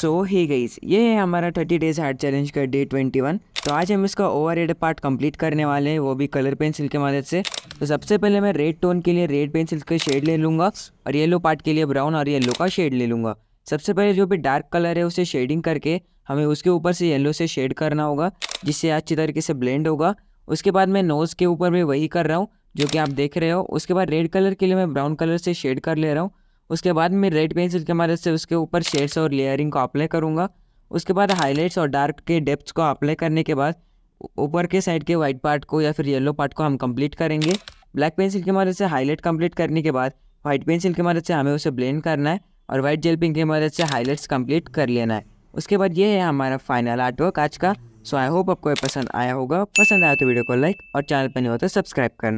सो ही गई ये है हमारा थर्टी डेज हार्ड चैलेंज का डे ट्वेंटी वन तो आज हम इसका ओवर पार्ट कंप्लीट करने वाले हैं वो भी कलर पेंसिल के मदद से तो सबसे पहले मैं रेड टोन के लिए रेड पेंसिल का शेड ले लूँगा और येलो पार्ट के लिए ब्राउन और येलो का शेड ले लूँगा सबसे पहले जो भी डार्क कलर है उसे शेडिंग करके हमें उसके ऊपर से येलो से शेड करना होगा जिससे अच्छी तरीके से ब्लेंड होगा उसके बाद मैं नोज़ के ऊपर भी वही कर रहा हूँ जो कि आप देख रहे हो उसके बाद रेड कलर के लिए मैं ब्राउन कलर से शेड कर ले रहा हूँ उसके बाद मैं रेड पेंसिल की मदद से उसके ऊपर शेड्स और लेयरिंग को अप्लाई करूँगा उसके बाद हाईलाइट्स और डार्क के डेप्थ को अप्लाई करने के बाद ऊपर के साइड के वाइट पार्ट को या फिर येलो पार्ट को हम कंप्लीट करेंगे ब्लैक पेंसिल की मदद से हाईलाइट कंप्लीट करने के बाद वाइट पेंसिल की मदद से हमें उसे ब्लेंड करना है और वाइट जेल पिंक की मदद से हाईलाइट्स कंप्लीट कर लेना है उसके बाद ये है हमारा फाइनल आर्टवर्क आज का सो आई होप आपको पसंद आया होगा पसंद आया तो वीडियो को लाइक और चैनल पर नहीं होता तो सब्सक्राइब करना